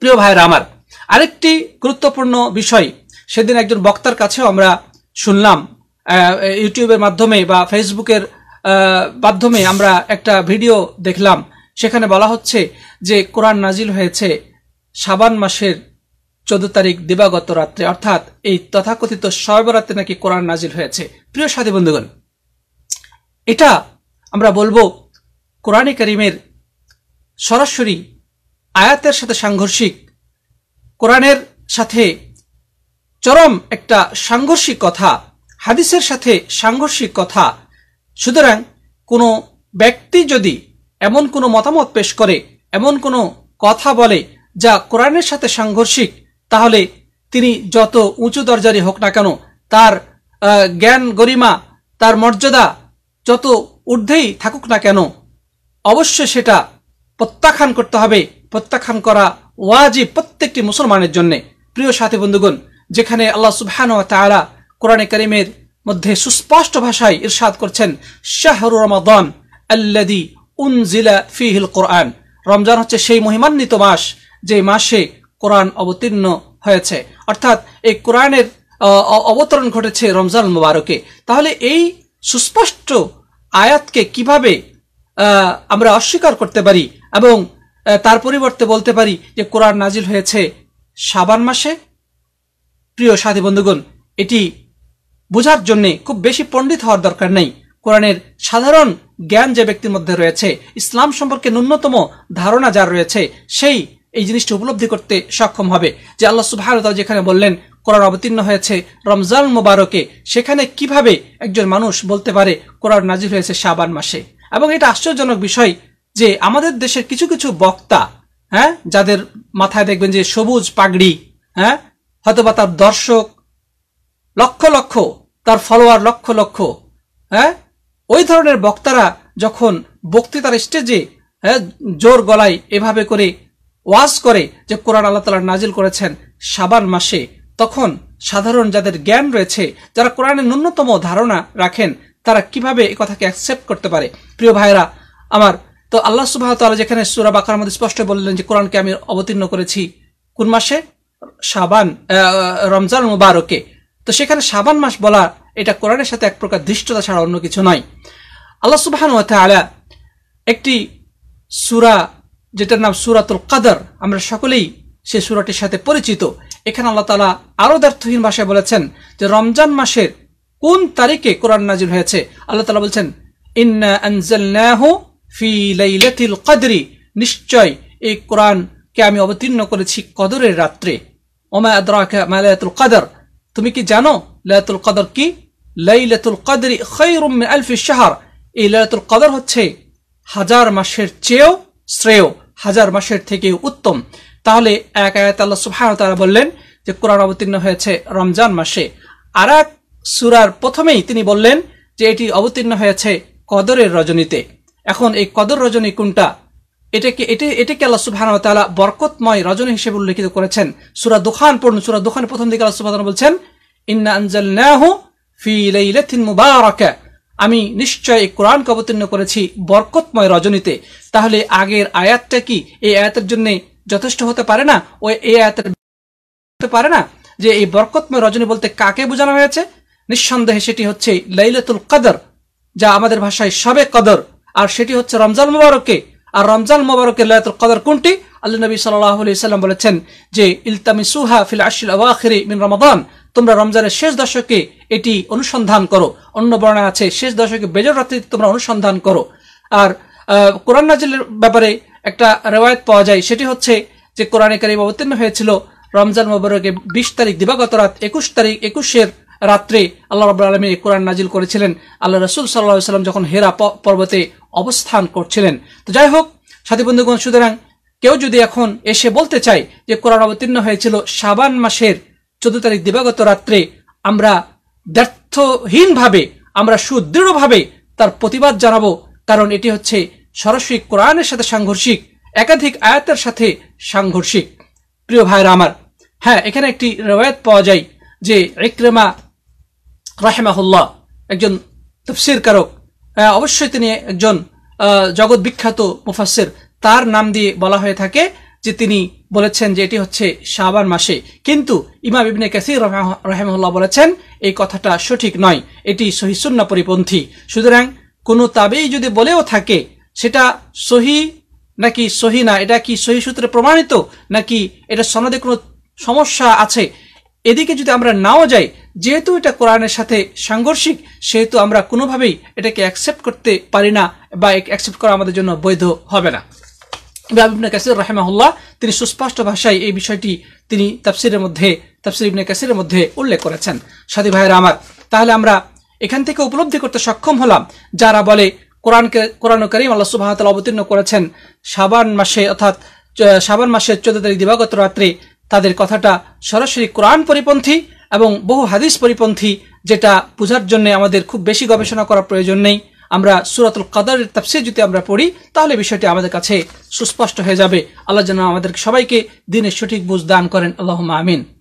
প্রিয় ভাইয়ের আমার আরেকটি গুরুত্বপূর্ণ বিষয় সেদিন একজন বক্তার কাছেও আমরা শুনলাম ইউটিউবের মাধ্যমে বা ফেসবুকের মাধ্যমে আমরা একটা ভিডিও দেখলাম সেখানে বলা হচ্ছে যে কোরআন নাজিল হয়েছে সাবান মাসের চোদ্দ তারিখ দিবাগত রাত্রে অর্থাৎ এই তথাকথিত সর্বরাত্রে নাকি কোরআন নাজিল হয়েছে প্রিয় সাথী বন্ধুগণ এটা আমরা বলবো কোরআনে করিমের সরাসরি আয়াতের সাথে সাংঘর্ষিক কোরআনের সাথে চরম একটা সাংঘর্ষিক কথা হাদিসের সাথে সাংঘর্ষিক কথা সুতরাং কোনো ব্যক্তি যদি এমন কোনো মতামত পেশ করে এমন কোনো কথা বলে যা কোরআনের সাথে সাংঘর্ষিক তাহলে তিনি যত উঁচু দরজারই হোক না কেন তার জ্ঞান গরিমা তার মর্যাদা যত ঊর্ধ্বেই থাকুক না কেন অবশ্য সেটা প্রত্যাখ্যান করতে হবে প্রত্যাখ্যান করা ওয়াজি প্রত্যেকটি মুসলমানের জন্যে প্রিয় সাথী বন্ধুগণ যেখানে আল্লাহ সুবহান তালা কোরআনে করিমের মধ্যে সুস্পষ্ট ভাষায় ইরশাদ করছেন শাহরু রমাদন আল্লাদি উনজিলা ফিহিল কোরআন রমজান হচ্ছে সেই মহিমান্বিত মাস যে মাসে কোরআন অবতীর্ণ হয়েছে অর্থাৎ এই কোরআনের অবতরণ ঘটেছে রমজান মুবারকে তাহলে এই সুস্পষ্ট আয়াতকে কিভাবে আমরা অস্বীকার করতে পারি এবং তার পরিবর্তে বলতে পারি যে কোরআন নাজিল হয়েছে সাবান মাসে প্রিয় সাথী বন্ধুগণ এটি বোঝার জন্য খুব বেশি পণ্ডিত হওয়ার দরকার নেই কোরআনের সাধারণ জ্ঞান যে ব্যক্তির মধ্যে রয়েছে ইসলাম সম্পর্কে ন্যূনতম ধারণা যার রয়েছে সেই এই জিনিসটি উপলব্ধি করতে সক্ষম হবে যে আল্লাহ সুবাহ যেখানে বললেন কোরআন অবতীর্ণ হয়েছে রমজান মোবারকে সেখানে কিভাবে একজন মানুষ বলতে পারে কোরআন নাজির হয়েছে সাবান মাসে এবং এটা আশ্চর্যজনক বিষয় যে আমাদের দেশের কিছু কিছু বক্তা হ্যাঁ যাদের মাথায় দেখবেন যে সবুজ পাগড়ি হ্যাঁ হয়তোবা তার দর্শক লক্ষ লক্ষ তার ফলোয়ার লক্ষ লক্ষ হ্যাঁ ওই ধরনের বক্তারা যখন বক্তৃতার স্টেজে হ্যাঁ জোর গলায় এভাবে করে ওয়াজ করে যে কোরআন আল্লাহ তালা নাজিল করেছেন সাবান মাসে তখন সাধারণ যাদের জ্ঞান রয়েছে যারা কোরআনের ন্যূনতম ধারণা রাখেন তারা কিভাবে এ কথাকে অ্যাকসেপ্ট করতে পারে প্রিয় ভাইরা আমার তো আল্লাহ সুবাহ তালা যেখানে সুরা বাকার মধ্যে স্পষ্ট বললেন যে কোরআনকে আমি অবতীর্ণ করেছি কোন মাসে সাবান রমজান মুবারকে তো সেখানে সাবান মাস বলা এটা কোরআনের সাথে এক প্রকার ধৃষ্টতা ছাড়া অন্য কিছু নয় আল্লাহ সুবাহান আলা একটি সুরা যেটার নাম সুরাতুল কাদার আমরা সকলেই সে সুরাটির সাথে পরিচিত এখানে আল্লাহ তালা আরও দার্থহীন ভাষায় বলেছেন যে রমজান মাসের কোন তারিখে কোরআন নাজির হয়েছে আল্লাহ তালা বলছেন ইন্না আনজালনাহু ফি লাইলাতিল কদরি নিশ্চয় এই কোরআনকে আমি অবতীর্ণ করেছি কদরের রাত্রে ওমা আদরাকা মা লাইলাতুল কদর তুমি কি জানো লাইলাতুল কদর কি লাইলাতুল কদরি খায়রুম মিন আলফি শাহর এই লাইলাতুল কদর হচ্ছে হাজার মাসের চেয়েও শ্রেয় হাজার মাসের থেকে উত্তম তাহলে এক আয়াত আল্লাহ সুবহানাহু তাআলা বললেন যে কোরআন অবতীর্ণ হয়েছে রমজান মাসে আর এক সুরার প্রথমেই তিনি বললেন যে এটি অবতীর্ণ হয়েছে কদরের রজনীতে এখন এই কদর রজনী কোনটা এটাকে এটা এটাকে আল্লাহ সুবাহ বরকতময় রজনী হিসেবে উল্লেখিত করেছেন সুরা দোকান পড়ুন সুরা দোকান প্রথম দিকে আল্লাহ সুবাহ বলছেন আমি নিশ্চয় কোরআন অবতীর্ণ করেছি বরকতময় রজনীতে তাহলে আগের আয়াতটা কি এই আয়াতের জন্য যথেষ্ট হতে পারে না ওই এই আয়াতের হতে পারে না যে এই বরকতময় রজনী বলতে কাকে বোঝানো হয়েছে নিঃসন্দেহে সেটি হচ্ছে লাইলাতুল কদর যা আমাদের ভাষায় সবে কদর আর সেটি হচ্ছে রমজান মুবারককে আর রমজান মুবারকের লয়াতুল কদর কোনটি আল্লাহ নবী সাল্লাম বলেছেন যে ইলতামি সুহা ফিল আশিল আওয়াখিরি মিন রমাদান তোমরা রমজানের শেষ দশকে এটি অনুসন্ধান করো অন্য বর্ণায় আছে শেষ দশকে বেজর রাত্রি তোমরা অনুসন্ধান করো আর কোরআন নাজিলের ব্যাপারে একটা রেওয়ায়ত পাওয়া যায় সেটি হচ্ছে যে কোরআনে কারিম অবতীর্ণ হয়েছিল রমজান মোবারকে বিশ তারিখ দিবাগত রাত একুশ তারিখ একুশের রাত্রে আল্লাহ রব আলমী কোরআন নাজিল করেছিলেন আল্লাহ রসুল সাল্লাহ সাল্লাম যখন হেরা পর্বতে অবস্থান করছিলেন তো যাই হোক সাথী বন্ধুগণ সুতরাং কেউ যদি এখন এসে বলতে চায় যে কোরআন অবতীর্ণ হয়েছিল সাবান মাসের চোদ্দ তারিখ দিবাগত রাত্রে আমরা ব্যর্থহীনভাবে আমরা সুদৃঢ়ভাবে তার প্রতিবাদ জানাবো কারণ এটি হচ্ছে সরাসরি কোরআনের সাথে সাংঘর্ষিক একাধিক আয়াতের সাথে সাংঘর্ষিক প্রিয় ভাইরা আমার হ্যাঁ এখানে একটি রেওয়ায়ত পাওয়া যায় যে একরেমা রাহেমাহুল্লাহ একজন তফসির কারক অবশ্যই তিনি একজন জগৎ বিখ্যাত মুফাসির তার নাম দিয়ে বলা হয়ে থাকে যে তিনি বলেছেন যে এটি হচ্ছে শাহবান মাসে কিন্তু ইমাম বিবিনে কাসির রহমুল্লাহ বলেছেন এই কথাটা সঠিক নয় এটি সহিসুন্না পরিপন্থী সুতরাং কোনো তাবেই যদি বলেও থাকে সেটা সহি নাকি সহি না এটা কি সহি সূত্রে প্রমাণিত নাকি এটা সনদে কোনো সমস্যা আছে এদিকে যদি আমরা নাও যাই যেহেতু এটা কোরআনের সাথে সাংঘর্ষিক সেহেতু আমরা কোনোভাবেই এটাকে অ্যাকসেপ্ট করতে পারি না বা অ্যাকসেপ্ট করা আমাদের জন্য বৈধ হবে না ইবাব কাসির রাহেমাহুল্লাহ তিনি সুস্পষ্ট ভাষায় এই বিষয়টি তিনি তাফসিরের মধ্যে তাফসির ইবনে কাসিরের মধ্যে উল্লেখ করেছেন সাদী ভাইয়েরা আমার তাহলে আমরা এখান থেকে উপলব্ধি করতে সক্ষম হলাম যারা বলে কোরআনকে কোরআন করিম আল্লাহ সুবাহতাল অবতীর্ণ করেছেন সাবান মাসে অর্থাৎ সাবান মাসের চোদ্দ তারিখ দিবাগত রাত্রে তাদের কথাটা সরাসরি কোরআন পরিপন্থী এবং বহু হাদিস পরিপন্থী যেটা বোঝার জন্য আমাদের খুব বেশি গবেষণা করার প্রয়োজন নেই আমরা সুরাতুল কাদারের তাপসে যদি আমরা পড়ি তাহলে বিষয়টি আমাদের কাছে সুস্পষ্ট হয়ে যাবে আল্লাহ যেন আমাদের সবাইকে দিনের সঠিক বুঝ দান করেন আল্লাহ আমিন